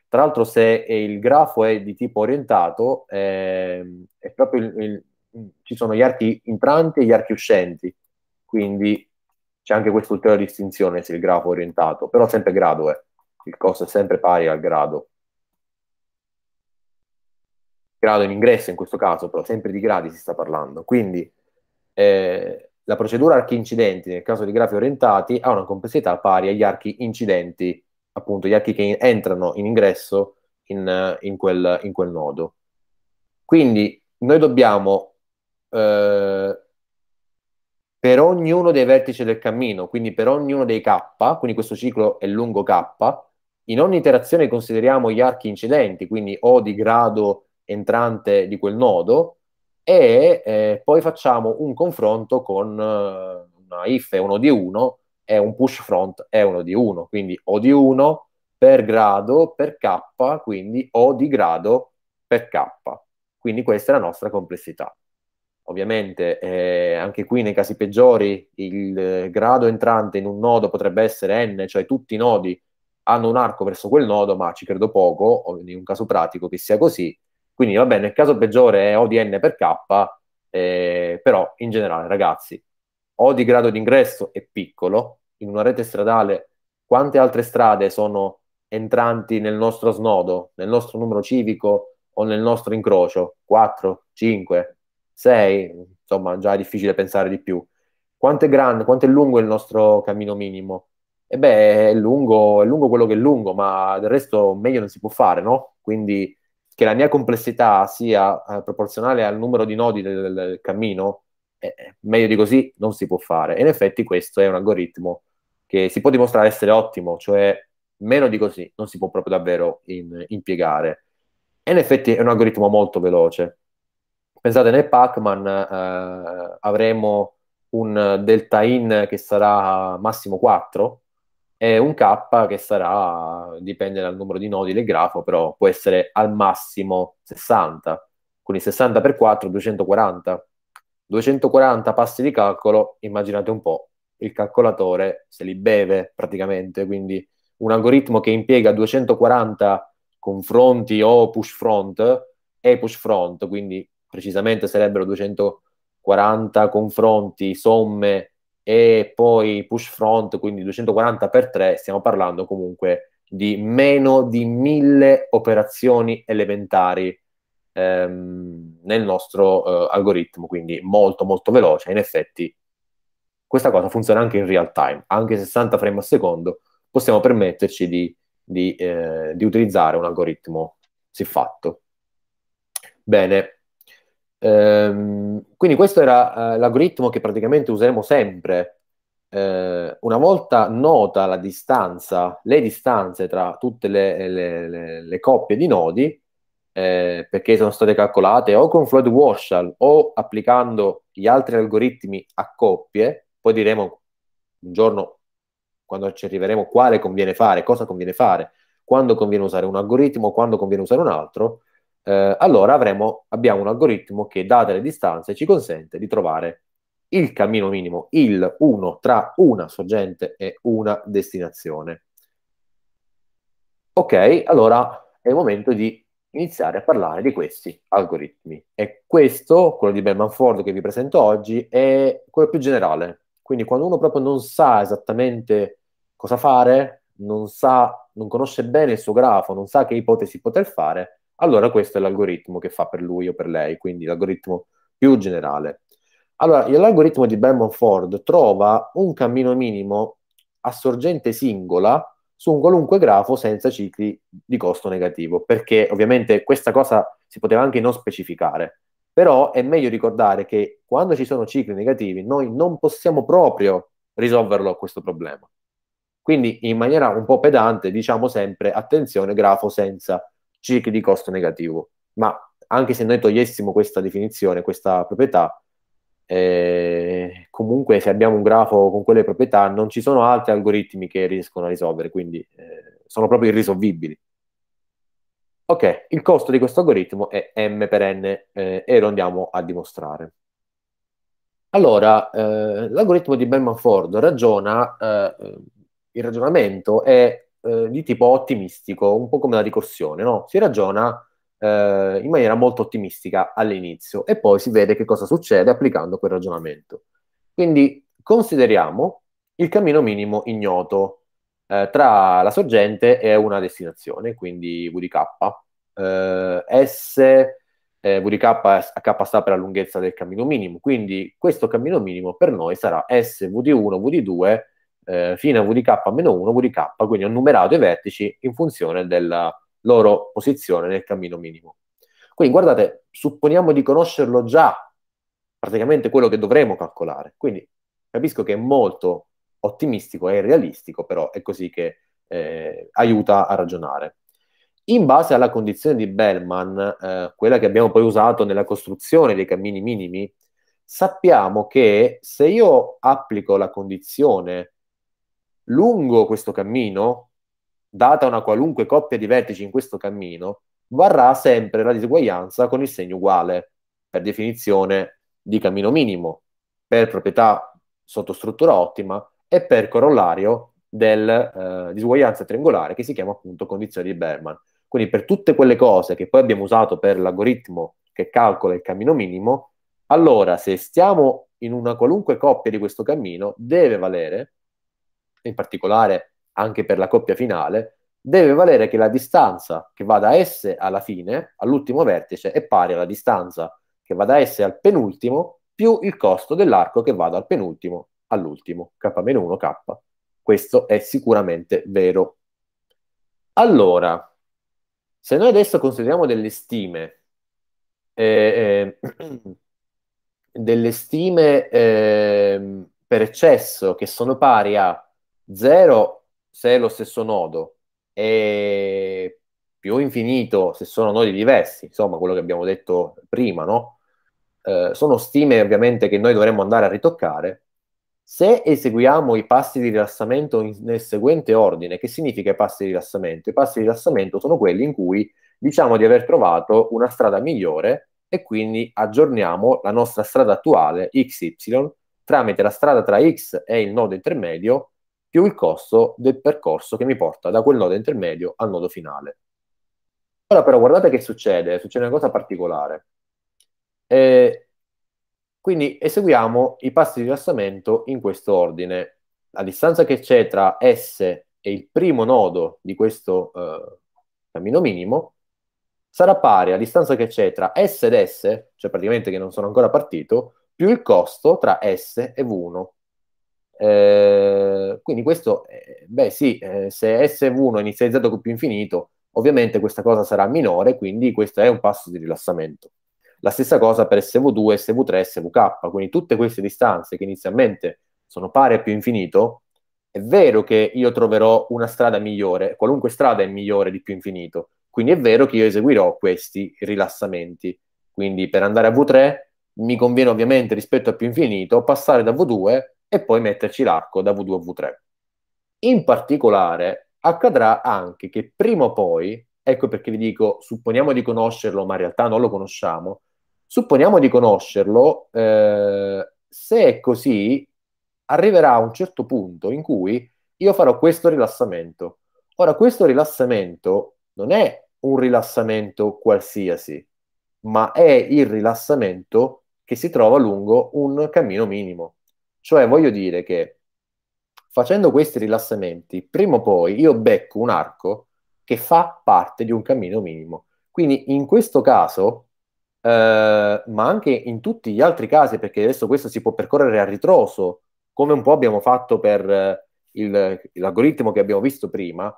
Tra l'altro, se il grafo è di tipo orientato, eh, il, il, ci sono gli archi entranti e gli archi uscenti, quindi c'è anche questa ulteriore distinzione se il grafo è orientato, però sempre grado è, il costo è sempre pari al grado. Grado in ingresso in questo caso, però sempre di gradi si sta parlando. Quindi eh, la procedura archi incidenti nel caso di grafi orientati ha una complessità pari agli archi incidenti, appunto gli archi che entrano in ingresso in, in, quel, in quel, nodo. Quindi noi dobbiamo, eh, per ognuno dei vertici del cammino, quindi per ognuno dei k, quindi questo ciclo è lungo k, in ogni iterazione consideriamo gli archi incidenti, quindi o di grado entrante di quel nodo, e eh, poi facciamo un confronto con eh, una if è 1 di 1 e un push front è 1 di 1, quindi O di 1 per grado per K, quindi O di grado per K. Quindi questa è la nostra complessità. Ovviamente eh, anche qui nei casi peggiori il eh, grado entrante in un nodo potrebbe essere n, cioè tutti i nodi hanno un arco verso quel nodo, ma ci credo poco, in un caso pratico che sia così, quindi va bene, il caso peggiore è O di N per K, eh, però in generale ragazzi, O di grado d'ingresso è piccolo, in una rete stradale quante altre strade sono entranti nel nostro snodo, nel nostro numero civico o nel nostro incrocio? 4, 5, 6, insomma già è difficile pensare di più. Quanto è grande, quanto è lungo il nostro cammino minimo? E eh beh, è lungo, è lungo quello che è lungo, ma del resto meglio non si può fare, no? Quindi che la mia complessità sia eh, proporzionale al numero di nodi del, del cammino, eh, eh, meglio di così non si può fare. E in effetti questo è un algoritmo che si può dimostrare essere ottimo, cioè meno di così non si può proprio davvero in, impiegare. E in effetti è un algoritmo molto veloce. Pensate, nel Pac-Man eh, avremo un delta in che sarà massimo 4, e un K che sarà, dipende dal numero di nodi del grafo, però può essere al massimo 60, quindi 60 per 4, 240. 240 passi di calcolo, immaginate un po', il calcolatore se li beve praticamente, quindi un algoritmo che impiega 240 confronti o push front e push front, quindi precisamente sarebbero 240 confronti, somme e poi push front, quindi 240x3, stiamo parlando comunque di meno di mille operazioni elementari ehm, nel nostro eh, algoritmo, quindi molto molto veloce. In effetti questa cosa funziona anche in real time, anche 60 frame al secondo possiamo permetterci di, di, eh, di utilizzare un algoritmo siffatto. Bene, Ehm, quindi questo era eh, l'algoritmo che praticamente useremo sempre. Eh, una volta nota la distanza, le distanze tra tutte le, le, le, le coppie di nodi, eh, perché sono state calcolate o con Floyd Warshall o applicando gli altri algoritmi a coppie, poi diremo un giorno quando ci arriveremo quale conviene fare, cosa conviene fare, quando conviene usare un algoritmo, quando conviene usare un altro, eh, allora avremo, abbiamo un algoritmo che, date le distanze, ci consente di trovare il cammino minimo, il 1 tra una sorgente e una destinazione. Ok, allora è il momento di iniziare a parlare di questi algoritmi. E questo, quello di Bellman Ford che vi presento oggi, è quello più generale. Quindi quando uno proprio non sa esattamente cosa fare, non, sa, non conosce bene il suo grafo, non sa che ipotesi poter fare, allora questo è l'algoritmo che fa per lui o per lei, quindi l'algoritmo più generale. Allora, l'algoritmo di Berman Ford trova un cammino minimo a sorgente singola su un qualunque grafo senza cicli di costo negativo, perché ovviamente questa cosa si poteva anche non specificare, però è meglio ricordare che quando ci sono cicli negativi noi non possiamo proprio risolverlo questo problema. Quindi in maniera un po' pedante diciamo sempre attenzione grafo senza cicli di costo negativo. Ma anche se noi togliessimo questa definizione, questa proprietà, eh, comunque se abbiamo un grafo con quelle proprietà non ci sono altri algoritmi che riescono a risolvere, quindi eh, sono proprio irrisolvibili. Ok, il costo di questo algoritmo è m per n eh, e lo andiamo a dimostrare. Allora, eh, l'algoritmo di Bellman-Ford ragiona, eh, il ragionamento è eh, di tipo ottimistico, un po' come la ricorsione, no? Si ragiona eh, in maniera molto ottimistica all'inizio e poi si vede che cosa succede applicando quel ragionamento. Quindi consideriamo il cammino minimo ignoto eh, tra la sorgente e una destinazione, quindi VDK. Eh, S, eh, VDK, H sta per la lunghezza del cammino minimo, quindi questo cammino minimo per noi sarà S, VD1, VD2, eh, fino a VDK-1, VDK, quindi ho numerato i vertici in funzione della loro posizione nel cammino minimo. Quindi guardate, supponiamo di conoscerlo già, praticamente quello che dovremo calcolare. Quindi capisco che è molto ottimistico e realistico, però è così che eh, aiuta a ragionare. In base alla condizione di Bellman, eh, quella che abbiamo poi usato nella costruzione dei cammini minimi, sappiamo che se io applico la condizione lungo questo cammino, data una qualunque coppia di vertici in questo cammino, varrà sempre la disuguaglianza con il segno uguale, per definizione di cammino minimo, per proprietà sottostruttura ottima e per corollario della eh, disuguaglianza triangolare che si chiama appunto condizione di Berman. Quindi per tutte quelle cose che poi abbiamo usato per l'algoritmo che calcola il cammino minimo, allora se stiamo in una qualunque coppia di questo cammino deve valere in particolare anche per la coppia finale, deve valere che la distanza che va da S alla fine, all'ultimo vertice, è pari alla distanza che va da S al penultimo più il costo dell'arco che va dal penultimo all'ultimo, K-1K. Questo è sicuramente vero. Allora, se noi adesso consideriamo delle stime, eh, eh, delle stime eh, per eccesso che sono pari a 0 se è lo stesso nodo e più infinito se sono nodi diversi, insomma quello che abbiamo detto prima, no? Eh, sono stime ovviamente che noi dovremmo andare a ritoccare. Se eseguiamo i passi di rilassamento in, nel seguente ordine, che significa i passi di rilassamento? I passi di rilassamento sono quelli in cui diciamo di aver trovato una strada migliore e quindi aggiorniamo la nostra strada attuale XY tramite la strada tra X e il nodo intermedio più il costo del percorso che mi porta da quel nodo intermedio al nodo finale. Ora però guardate che succede, succede una cosa particolare. Eh, quindi eseguiamo i passi di rilassamento in questo ordine. La distanza che c'è tra S e il primo nodo di questo eh, cammino minimo sarà pari alla distanza che c'è tra S ed S, cioè praticamente che non sono ancora partito, più il costo tra S e V1. Eh, quindi questo, eh, beh sì, eh, se S1 è inizializzato con più infinito, ovviamente questa cosa sarà minore, quindi questo è un passo di rilassamento. La stessa cosa per SV2, SV3, SVK, quindi tutte queste distanze che inizialmente sono pari a più infinito, è vero che io troverò una strada migliore, qualunque strada è migliore di più infinito, quindi è vero che io eseguirò questi rilassamenti. Quindi per andare a V3 mi conviene ovviamente rispetto a più infinito passare da V2 e poi metterci l'arco da V2 a V3. In particolare accadrà anche che prima o poi, ecco perché vi dico, supponiamo di conoscerlo, ma in realtà non lo conosciamo, supponiamo di conoscerlo, eh, se è così, arriverà a un certo punto in cui io farò questo rilassamento. Ora, questo rilassamento non è un rilassamento qualsiasi, ma è il rilassamento che si trova lungo un cammino minimo. Cioè voglio dire che facendo questi rilassamenti, prima o poi io becco un arco che fa parte di un cammino minimo. Quindi in questo caso, eh, ma anche in tutti gli altri casi, perché adesso questo si può percorrere a ritroso, come un po' abbiamo fatto per eh, il, l'algoritmo che abbiamo visto prima,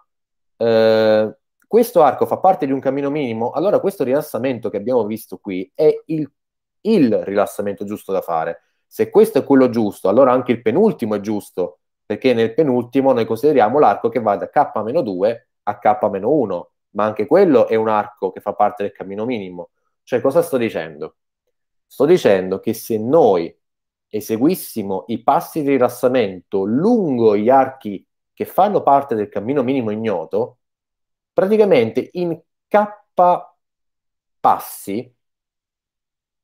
eh, questo arco fa parte di un cammino minimo, allora questo rilassamento che abbiamo visto qui è il, il rilassamento giusto da fare. Se questo è quello giusto, allora anche il penultimo è giusto, perché nel penultimo noi consideriamo l'arco che va da K-2 a K-1, ma anche quello è un arco che fa parte del cammino minimo. Cioè, cosa sto dicendo? Sto dicendo che se noi eseguissimo i passi di rilassamento lungo gli archi che fanno parte del cammino minimo ignoto, praticamente in K passi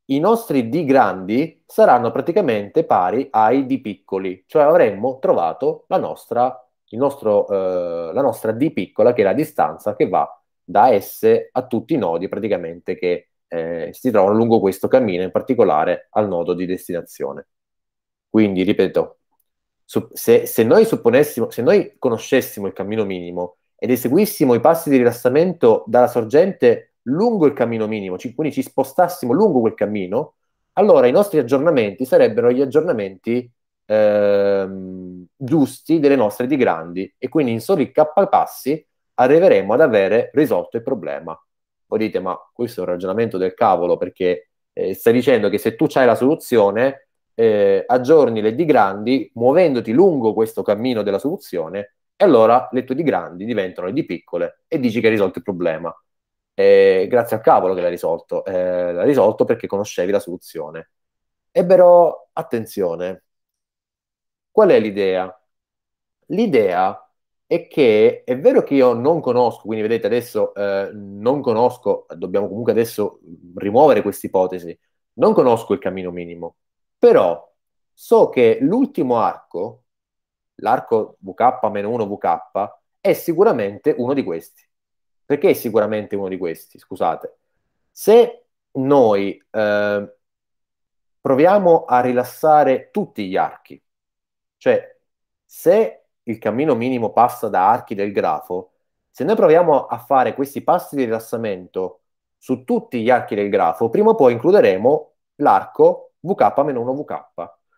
i nostri D grandi saranno praticamente pari ai D piccoli, cioè avremmo trovato la nostra, nostro, eh, la nostra D piccola, che è la distanza che va da S a tutti i nodi praticamente che eh, si trovano lungo questo cammino, in particolare al nodo di destinazione. Quindi, ripeto, se, se, noi se noi conoscessimo il cammino minimo ed eseguissimo i passi di rilassamento dalla sorgente lungo il cammino minimo, quindi ci spostassimo lungo quel cammino, allora i nostri aggiornamenti sarebbero gli aggiornamenti ehm, giusti delle nostre di grandi e quindi in soli k passi arriveremo ad avere risolto il problema. Voi dite, ma questo è un ragionamento del cavolo perché eh, stai dicendo che se tu hai la soluzione, eh, aggiorni le di grandi muovendoti lungo questo cammino della soluzione e allora le tue di grandi diventano le di piccole e dici che hai risolto il problema. E eh, grazie al cavolo che l'ha risolto. Eh, l'ha risolto perché conoscevi la soluzione. E eh, però, attenzione, qual è l'idea? L'idea è che è vero che io non conosco, quindi vedete adesso eh, non conosco, dobbiamo comunque adesso rimuovere questa ipotesi, non conosco il cammino minimo, però so che l'ultimo arco, l'arco VK-1 VK, è sicuramente uno di questi. Perché è sicuramente uno di questi, scusate. Se noi eh, proviamo a rilassare tutti gli archi, cioè se il cammino minimo passa da archi del grafo, se noi proviamo a fare questi passi di rilassamento su tutti gli archi del grafo, prima o poi includeremo l'arco VK-1VK.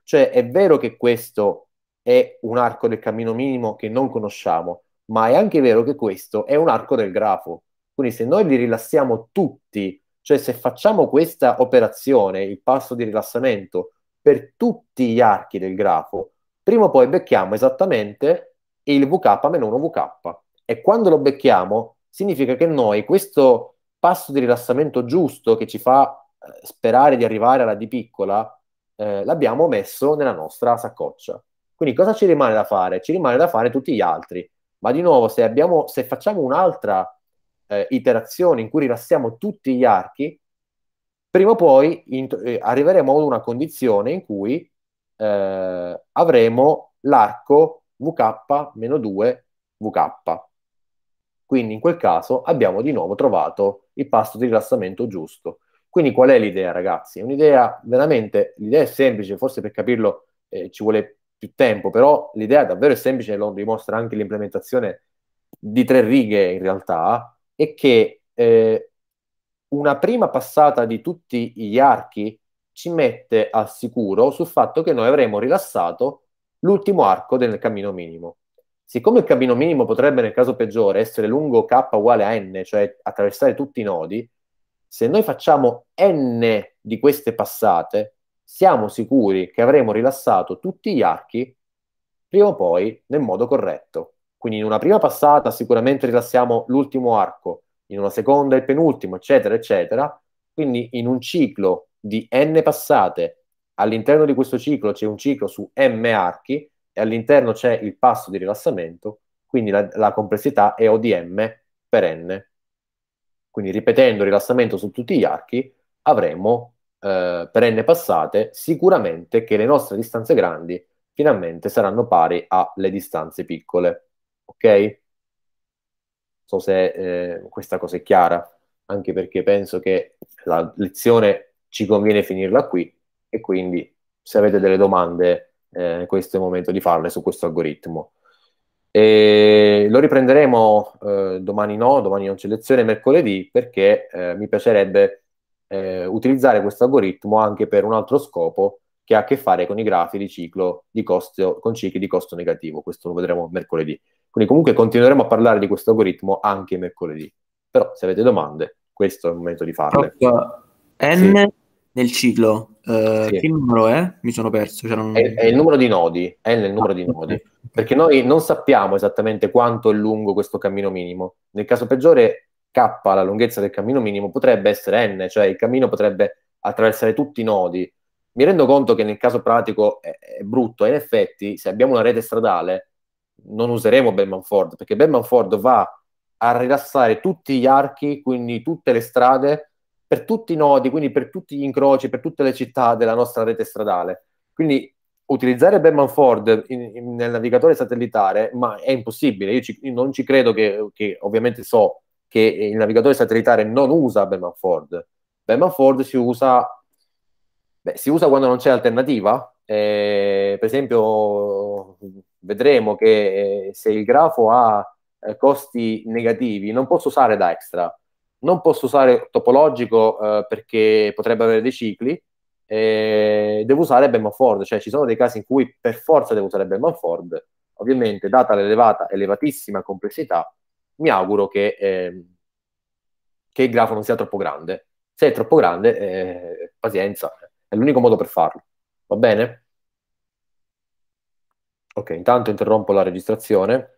Cioè è vero che questo è un arco del cammino minimo che non conosciamo, ma è anche vero che questo è un arco del grafo. Quindi se noi li rilassiamo tutti, cioè se facciamo questa operazione, il passo di rilassamento, per tutti gli archi del grafo, prima o poi becchiamo esattamente il VK-1VK. meno E quando lo becchiamo, significa che noi questo passo di rilassamento giusto che ci fa eh, sperare di arrivare alla D piccola, eh, l'abbiamo messo nella nostra saccoccia. Quindi cosa ci rimane da fare? Ci rimane da fare tutti gli altri. Ma di nuovo, se, abbiamo, se facciamo un'altra eh, iterazione in cui rilassiamo tutti gli archi, prima o poi in, eh, arriveremo ad una condizione in cui eh, avremo l'arco VK-2 VK. Quindi in quel caso abbiamo di nuovo trovato il passo di rilassamento giusto. Quindi qual è l'idea, ragazzi? È Un'idea veramente, l'idea è semplice, forse per capirlo eh, ci vuole più tempo, però l'idea davvero è semplice, lo dimostra anche l'implementazione di tre righe in realtà, è che eh, una prima passata di tutti gli archi ci mette al sicuro sul fatto che noi avremo rilassato l'ultimo arco del cammino minimo. Siccome il cammino minimo potrebbe nel caso peggiore essere lungo k uguale a n, cioè attraversare tutti i nodi, se noi facciamo n di queste passate, siamo sicuri che avremo rilassato tutti gli archi prima o poi nel modo corretto. Quindi in una prima passata sicuramente rilassiamo l'ultimo arco, in una seconda il penultimo, eccetera, eccetera. Quindi in un ciclo di n passate, all'interno di questo ciclo c'è un ciclo su m archi e all'interno c'è il passo di rilassamento, quindi la, la complessità è O di m per n. Quindi ripetendo il rilassamento su tutti gli archi avremo eh, per passate, sicuramente che le nostre distanze grandi finalmente saranno pari alle distanze piccole. Ok? Non so se eh, questa cosa è chiara, anche perché penso che la lezione ci conviene finirla qui e quindi se avete delle domande eh, questo è il momento di farle su questo algoritmo. E lo riprenderemo eh, domani no, domani non c'è lezione, mercoledì, perché eh, mi piacerebbe eh, utilizzare questo algoritmo anche per un altro scopo che ha a che fare con i grafi di ciclo di costo, con cicli di costo negativo. Questo lo vedremo mercoledì. Quindi comunque continueremo a parlare di questo algoritmo anche mercoledì. Però se avete domande, questo è il momento di farle. N sì. nel ciclo, eh, sì. che numero è? Mi sono perso. Cioè non... è, è, il numero di nodi, è il numero ah, di okay. nodi. Perché noi non sappiamo esattamente quanto è lungo questo cammino minimo. Nel caso peggiore k, la lunghezza del cammino minimo, potrebbe essere n, cioè il cammino potrebbe attraversare tutti i nodi. Mi rendo conto che nel caso pratico è, è brutto, in effetti se abbiamo una rete stradale non useremo Bellman Ford, perché Bellman Ford va a rilassare tutti gli archi, quindi tutte le strade, per tutti i nodi, quindi per tutti gli incroci, per tutte le città della nostra rete stradale. Quindi utilizzare Bellman Ford in, in, nel navigatore satellitare ma è impossibile. Io, ci, io non ci credo che, che, ovviamente so che il navigatore satellitare non usa Berman Ford. Berman Ford si usa, beh, si usa quando non c'è alternativa. Eh, per esempio, vedremo che eh, se il grafo ha eh, costi negativi, non posso usare da extra, non posso usare topologico eh, perché potrebbe avere dei cicli. Eh, devo usare Berman Ford, cioè ci sono dei casi in cui per forza devo usare Berman Ford. Ovviamente, data l'elevata, elevatissima complessità, mi auguro che, eh, che, il grafo non sia troppo grande. Se è troppo grande, eh, pazienza, è l'unico modo per farlo. Va bene? Ok, intanto interrompo la registrazione.